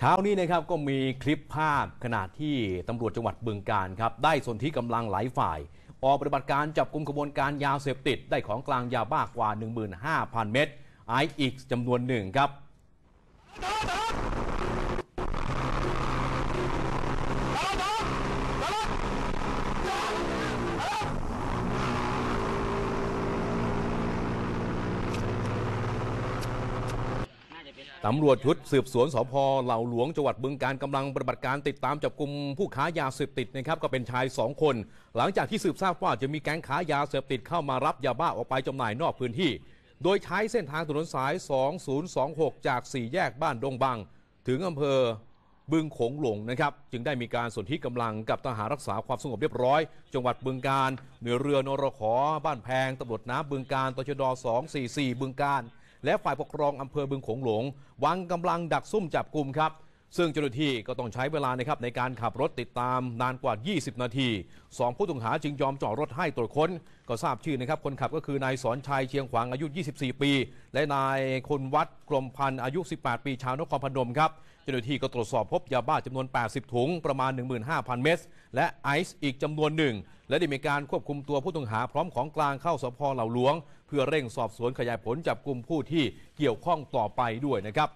เช้านี้นะครับ ก็มีคลิปภาพขณะที่ตำรวจจังหวัดบึงการครับ ได้ส่วนที่กำลังหลายฝ่าย ออกปฏิบัติการจับกลุ่มขบวนการยาเสพติดได้ของกลางยาบ้ากว่า 15,000 เม็ดไอซ์อีกจำนวนหนึ่งครับตำรวจชุดสืบสวนสพเหล่าหลวงจังหวัดบึงการกำลังปฏิบัติการติดตามจับกลุ่มผู้ค้ายาเสพติดนะครับก็เป็นชาย2คน หลังจากที่สืบทราบว่าจะมีแก๊งค้ายาเสพติดเข้ามารับยาบ้าออกไปจำหน่ายนอกพื้นที่ โดยใช้เส้นทางถนนสาย 2026 จาก 4 แยกบ้านดงบัง ถึงอำเภอบึงโขงหลงนะครับจึงได้มีการสนที่กำลังกับทหารรักษาความสงบเรียบร้อยจังหวัดบึงการเหนือเรือนรขอบ้านแพงตำรวจน้ำบึงการตชด244 บึงการและฝ่ายปกครองอำเภอบึงโขงหลงวางกำลังดักซุ่มจับกลุ่มครับ ซึ่งเจ้าหน้าที่ก็ต้องใช้เวลานะครับในการขับรถติดตามนานกว่า 20 นาทีสองผู้ต้องหาจึงยอมจอดรถให้ตรวจค้นก็ทราบชื่อนะครับคนขับก็คือนายสอนชัยเชียงขวางอายุ 24 ปี และนายคนวัดกรมพันธ์อายุ 18 ปีชาวนครพนมครับเจ้าหน้าที่ก็ตรวจสอบพบยาบ้าจำนวน 80 ถุงประมาณ 15,000 เม็ดและไอซ์อีกจำนวนหนึ่งและได้มีการควบคุมตัวผู้ต้องหาพร้อมของกลางเข้าสพเหล่าหลวง เพื่อเร่งสอบสวนขยายผลจับกลุ่มผู้ที่เกี่ยวข้องต่อไปด้วยนะครับ